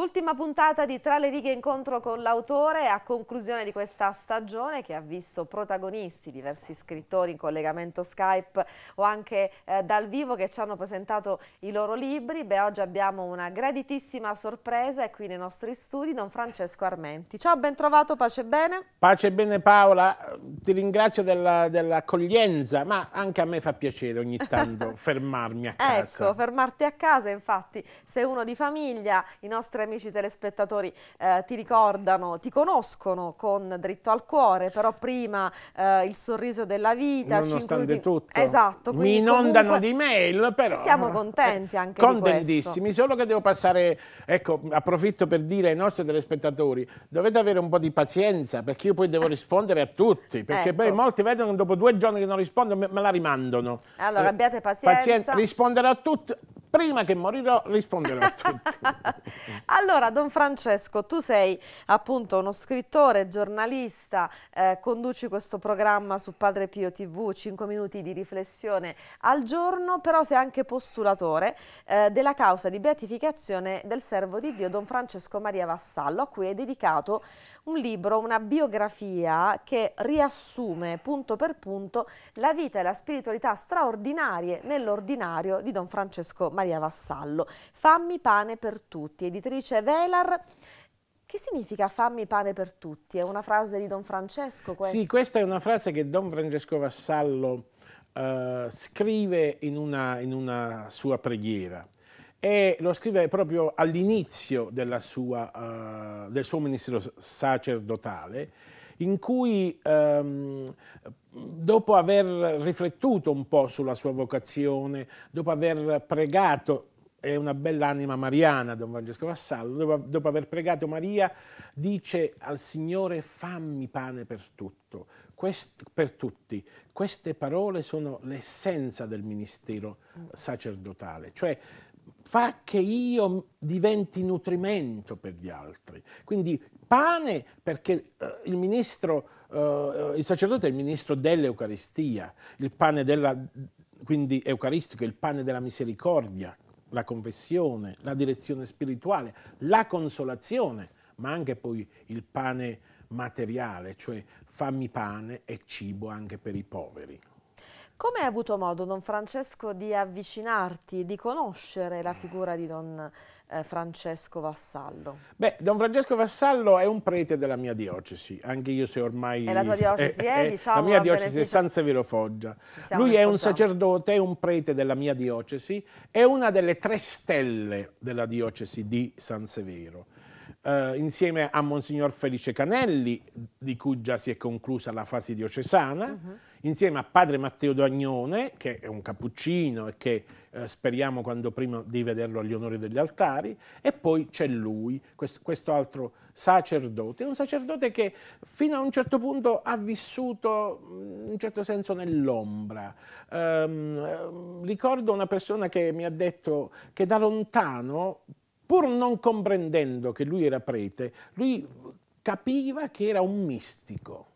Ultima puntata di Tra le righe incontro con l'autore a conclusione di questa stagione che ha visto protagonisti, diversi scrittori in collegamento Skype o anche eh, dal vivo che ci hanno presentato i loro libri. Beh, oggi abbiamo una graditissima sorpresa qui nei nostri studi Don Francesco Armenti. Ciao, ben trovato, pace bene. Pace bene Paola, ti ringrazio dell'accoglienza, dell ma anche a me fa piacere ogni tanto fermarmi a casa. Ecco, fermarti a casa infatti, se uno di famiglia, i nostri amici amici telespettatori eh, ti ricordano, ti conoscono con Dritto al Cuore, però prima eh, il sorriso della vita. Nonostante includi... tutto. Esatto. Mi inondano di mail, però. Siamo contenti anche Contentissimi, solo che devo passare, ecco, approfitto per dire ai nostri telespettatori, dovete avere un po' di pazienza, perché io poi devo eh. rispondere a tutti, perché ecco. poi molti vedono che dopo due giorni che non rispondo me, me la rimandano. Allora eh, abbiate pazienza. pazienza. Rispondere a tutti, prima che morirò risponderò a tutti. allora, Don Francesco, tu sei appunto uno scrittore, giornalista, eh, conduci questo programma su Padre Pio TV, 5 minuti di riflessione al giorno, però sei anche postulatore eh, della causa di beatificazione del servo di Dio Don Francesco Maria Vassallo, a cui è dedicato un libro, una biografia che riassume punto per punto la vita e la spiritualità straordinarie nell'ordinario di Don Francesco Maria Vassallo. Fammi pane per tutti, editrice Velar. Che significa fammi pane per tutti? È una frase di Don Francesco questa? Sì, questa è una frase che Don Francesco Vassallo eh, scrive in una, in una sua preghiera e lo scrive proprio all'inizio uh, del suo ministero sacerdotale, in cui um, dopo aver riflettuto un po' sulla sua vocazione, dopo aver pregato, è una bella anima mariana Don Francesco Vassallo, dopo, dopo aver pregato Maria, dice al Signore fammi pane per tutto, Quest, per tutti. Queste parole sono l'essenza del ministero mm. sacerdotale, cioè fa che io diventi nutrimento per gli altri. Quindi pane perché eh, il ministro, eh, il sacerdote è il ministro dell'Eucaristia, il pane della, quindi eucaristico, il pane della misericordia, la confessione, la direzione spirituale, la consolazione, ma anche poi il pane materiale, cioè fammi pane e cibo anche per i poveri. Come hai avuto modo, Don Francesco, di avvicinarti, di conoscere la figura di Don eh, Francesco Vassallo? Beh, Don Francesco Vassallo è un prete della mia diocesi, anche io se ormai... È la tua diocesi, è, eh, è, diciamo... La mia diocesi beneficio. è San Severo Foggia. Lui è un sacerdote, è un prete della mia diocesi, è una delle tre stelle della diocesi di San Severo eh, insieme a Monsignor Felice Canelli, di cui già si è conclusa la fase diocesana, uh mhm. -huh. insieme a Padre Matteo Dagnone, che è un cappuccino e che eh, speriamo quando prima di vederlo agli onori degli altari, e poi c'è lui, questo, questo altro sacerdote, un sacerdote che fino a un certo punto ha vissuto mm, in un certo senso nell'ombra. Um, ricordo una persona che mi ha detto che da lontano pur non comprendendo che lui era prete, lui capiva che era un mistico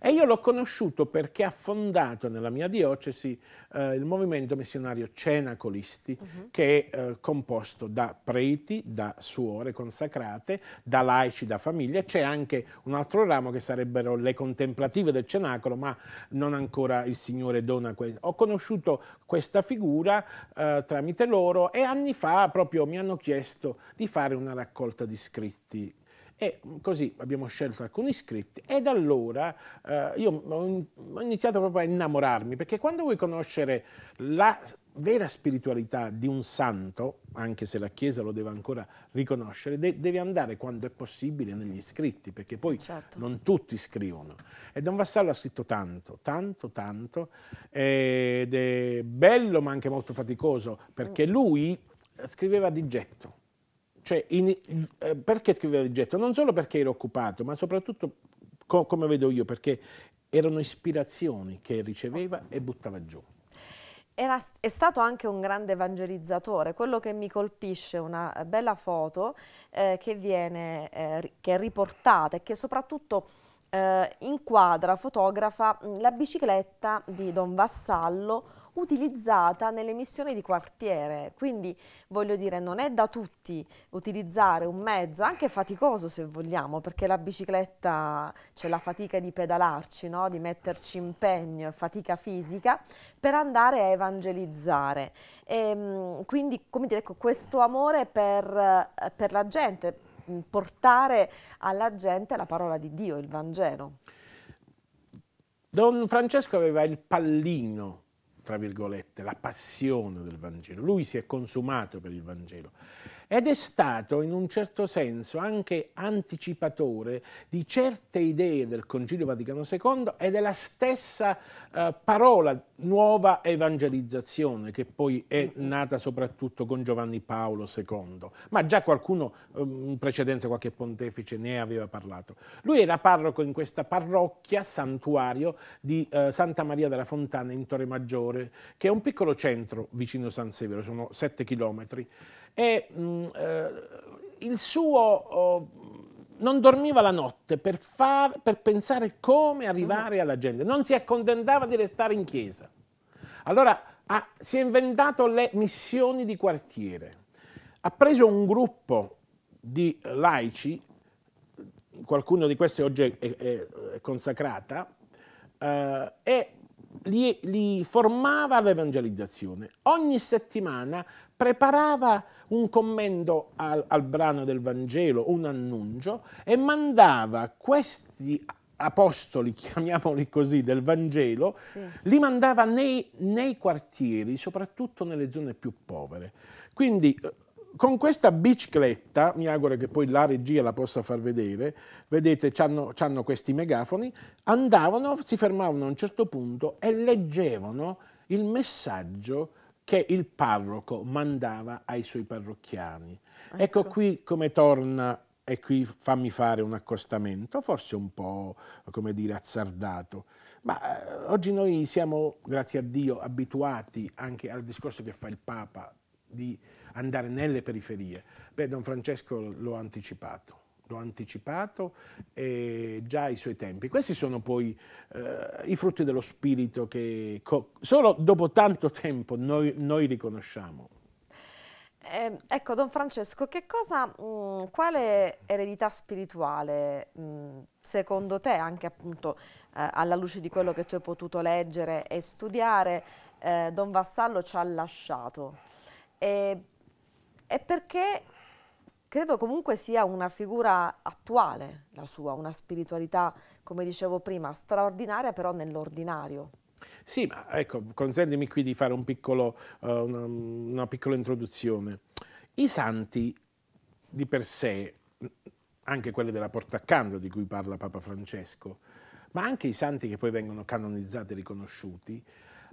e io l'ho conosciuto perché ha fondato nella mia diocesi eh, il movimento missionario Cenacolisti, uh mhm. -huh. che è eh, composto da preti, da suore consacrate, da laici, da famiglie. C'è anche un altro ramo che sarebbero le contemplative del Cenacolo, ma non ancora il Signore dona questo. Ho conosciuto questa figura eh, tramite loro e anni fa proprio mi hanno chiesto di fare una raccolta di scritti e così abbiamo scelto alcuni scritti e da allora eh, io ho iniziato proprio a innamorarmi, perché quando vuoi conoscere la vera spiritualità di un santo, anche se la Chiesa lo deve ancora riconoscere, de deve andare quando è possibile negli scritti, perché poi certo. non tutti scrivono. E Don Vassallo ha scritto tanto, tanto, tanto, ed è bello ma anche molto faticoso, perché mm. lui scriveva di getto cioè, in, eh, perché scriveva di getto? Non solo perché era occupato, ma soprattutto, co come vedo io, perché erano ispirazioni che riceveva e buttava giù. Era, è stato anche un grande evangelizzatore. Quello che mi colpisce è una bella foto eh, che viene eh, che è riportata e che soprattutto eh, inquadra, fotografa mm, la bicicletta di Don Vassallo utilizzata nelle missioni di quartiere. Quindi voglio dire, non è da tutti utilizzare un mezzo, anche faticoso se vogliamo, perché la bicicletta c'è la fatica di pedalarci, no? di metterci impegno e fatica fisica, per andare a evangelizzare. E, ehm, quindi, come dire, ecco, questo amore per, per la gente, portare alla gente la parola di Dio, il Vangelo. Don Francesco aveva il pallino tra virgolette, la passione del Vangelo. Lui si è consumato per il Vangelo ed è stato in un certo senso anche anticipatore di certe idee del Concilio Vaticano II e della stessa eh, parola nuova evangelizzazione che poi è nata soprattutto con Giovanni Paolo II, ma già qualcuno eh, in precedenza qualche pontefice ne aveva parlato. Lui era parroco in questa parrocchia santuario di eh, Santa Maria della Fontana in Torre Maggiore, che è un piccolo centro vicino San Severo, sono 7 chilometri e mh, mm, eh, il suo... Oh, non dormiva la notte per, far, per, pensare come arrivare alla gente, non si accontentava di restare in chiesa. Allora ha, si è inventato le missioni di quartiere, ha preso un gruppo di laici, qualcuno di questi oggi è, è, è consacrata, eh, e li, li formava all'evangelizzazione. Ogni settimana preparava un commento al, al brano del Vangelo, un annuncio, e mandava questi apostoli, chiamiamoli così, del Vangelo, sì. li mandava nei, nei, quartieri, soprattutto nelle zone più povere. Quindi con questa bicicletta, mi auguro che poi la regia la possa far vedere, vedete, hanno questi megafoni, andavano, si fermavano a un certo punto e leggevano il messaggio che il parroco mandava ai suoi parrocchiani. Ecco, ecco qui come torna, e qui fammi fare un accostamento, forse un po', come dire, azzardato, ma eh, oggi noi siamo, grazie a Dio, abituati anche al discorso che fa il Papa di andare nelle periferie? Beh, Don Francesco lo ha anticipato l'ho anticipato eh, già ai suoi tempi. Questi sono poi eh, i frutti dello spirito che solo dopo tanto tempo noi, noi riconosciamo. Eh, ecco, Don Francesco, che cosa, mh, mm, quale eredità spirituale, mh, mm, secondo te, anche appunto eh, alla luce di quello che tu hai potuto leggere e studiare, eh, Don Vassallo ci ha lasciato? E, e perché credo comunque sia una figura attuale la sua, una spiritualità, come dicevo prima, straordinaria però nell'ordinario. Sì, ma ecco, consentimi qui di fare un piccolo, uh, una, una piccola introduzione. I santi di per sé, anche quelli della porta accanto di cui parla Papa Francesco, ma anche i santi che poi vengono canonizzati e riconosciuti,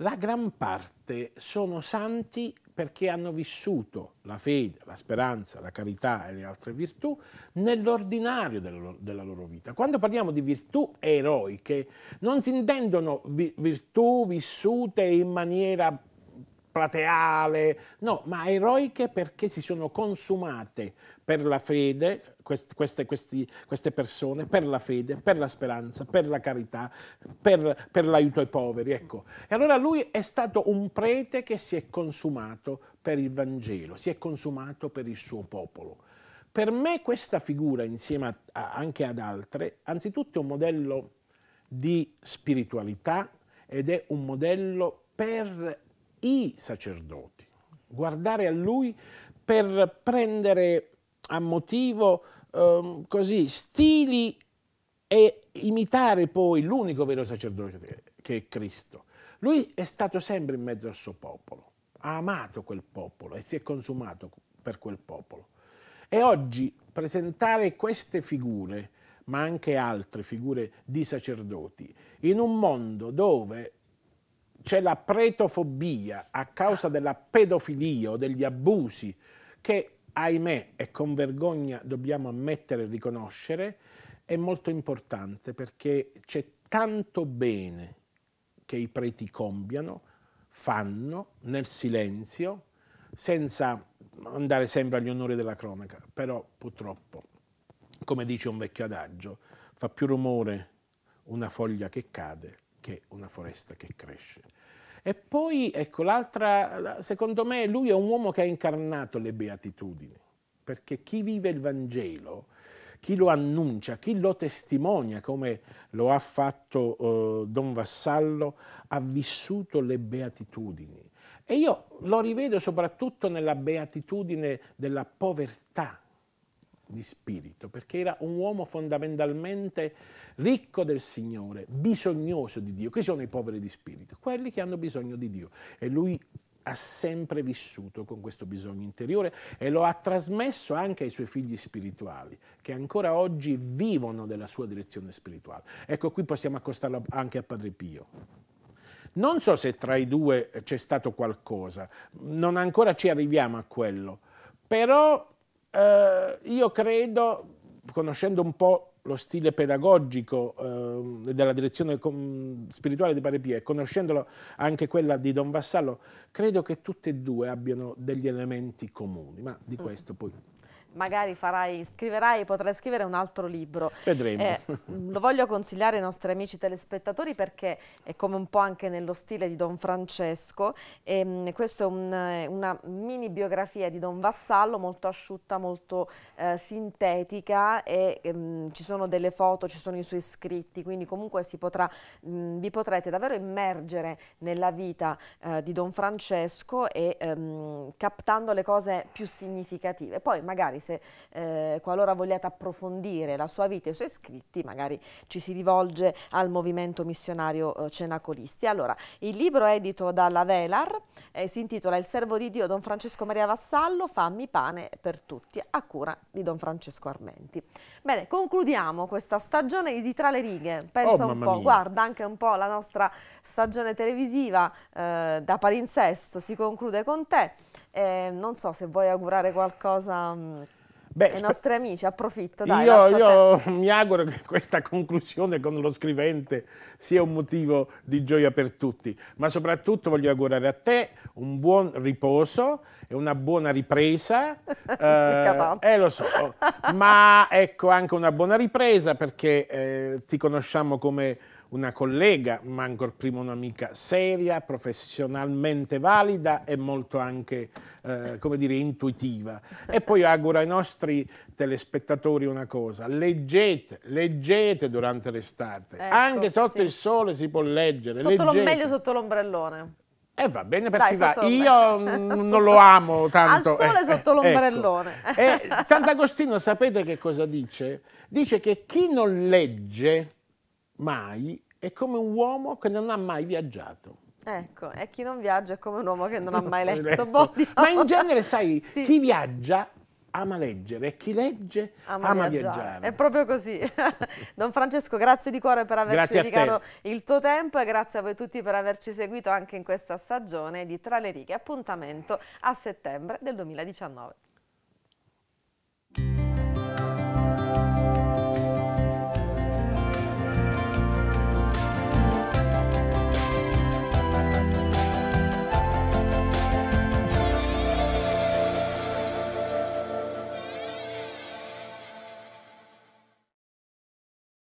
la gran parte sono santi perché hanno vissuto la fede, la speranza, la carità e le altre virtù nell'ordinario della loro vita. Quando parliamo di virtù eroiche non si intendono virtù vissute in maniera plateale, no, ma eroiche perché si sono consumate per la fede, quest, queste, questi, queste, persone, per la fede, per la speranza, per la carità, per, per l'aiuto ai poveri. Ecco. E allora lui è stato un prete che si è consumato per il Vangelo, si è consumato per il suo popolo. Per me questa figura, insieme a, a, anche ad altre, anzitutto è un modello di spiritualità ed è un modello per i sacerdoti, guardare a lui per prendere a motivo eh, così stili e imitare poi l'unico vero sacerdote che è Cristo. Lui è stato sempre in mezzo al suo popolo, ha amato quel popolo e si è consumato per quel popolo. E oggi presentare queste figure, ma anche altre figure di sacerdoti, in un mondo dove c'è la pretofobia a causa della pedofilia o degli abusi che, ahimè, e con vergogna dobbiamo ammettere e riconoscere, è molto importante perché c'è tanto bene che i preti compiano, fanno nel silenzio, senza andare sempre agli onori della cronaca, però purtroppo, come dice un vecchio adagio, fa più rumore una foglia che cade che una foresta che cresce. E poi, ecco, l'altra, secondo me lui è un uomo che ha incarnato le beatitudini, perché chi vive il Vangelo, chi lo annuncia, chi lo testimonia, come lo ha fatto eh, Don Vassallo, ha vissuto le beatitudini. E io lo rivedo soprattutto nella beatitudine della povertà, di spirito, perché era un uomo fondamentalmente ricco del Signore, bisognoso di Dio. Chi sono i poveri di spirito? Quelli che hanno bisogno di Dio. E lui ha sempre vissuto con questo bisogno interiore e lo ha trasmesso anche ai suoi figli spirituali, che ancora oggi vivono della sua direzione spirituale. Ecco, qui possiamo accostarlo anche a Padre Pio. Non so se tra i due c'è stato qualcosa, non ancora ci arriviamo a quello, però eh, io credo, conoscendo un po' lo stile pedagogico eh, della direzione spirituale di e conoscendolo anche quella di Don Vassallo, credo che tutte e due abbiano degli elementi comuni, ma di mm. questo poi magari farai, scriverai, potrai scrivere un altro libro. Vedremo. Eh, mm, lo voglio consigliare ai nostri amici telespettatori perché è come un po' anche nello stile di Don Francesco. Ehm, questa è un, eh, una mini biografia di Don Vassallo, molto asciutta, molto eh, sintetica e ehm, ci sono delle foto, ci sono i suoi scritti, quindi comunque potrà, mh, mm, vi potrete davvero immergere nella vita eh, di Don Francesco e ehm, captando le cose più significative. Poi magari Paese. Eh, qualora vogliate approfondire la sua vita e i suoi scritti, magari ci si rivolge al movimento missionario eh, Cenacolisti. Allora, il libro è edito dalla Velar eh, si intitola Il servo di Dio Don Francesco Maria Vassallo, fammi pane per tutti, a cura di Don Francesco Armenti. Bene, concludiamo questa stagione di Tra le righe. Pensa oh, un po', mia. guarda anche un po' la nostra stagione televisiva eh, da palinsesto si conclude con te. Eh, non so se vuoi augurare qualcosa... Mh, mm, Beh, I nostri amici, approfitto. Dai, io, io mi auguro che questa conclusione con lo scrivente sia un motivo di gioia per tutti, ma soprattutto voglio augurare a te un buon riposo e una buona ripresa. eh, eh, lo so, ma ecco anche una buona ripresa perché eh, ti conosciamo come una collega, ma ancora prima un'amica seria, professionalmente valida e molto anche, eh, come dire, intuitiva. E poi auguro ai nostri telespettatori una cosa, leggete, leggete durante l'estate, ecco, anche sotto sì. il sole si può leggere. Sotto meglio sotto l'ombrellone. Eh va bene perché Dai, va. io non lo amo tanto. Al sole eh, sotto ecco. l'ombrellone. Ecco. Sant'Agostino sapete che cosa dice? Dice che chi non legge mai è come un uomo che non ha mai viaggiato. Ecco, e chi non viaggia è come un uomo che non ha mai letto. letto. Boh, diciamo. Ma in genere, sai, sì. chi viaggia ama leggere e chi legge ama, ama viaggiare. viaggiare. È proprio così. Don Francesco, grazie di cuore per averci dedicato il tuo tempo e grazie a voi tutti per averci seguito anche in questa stagione di Tra le righe. Appuntamento a settembre del 2019.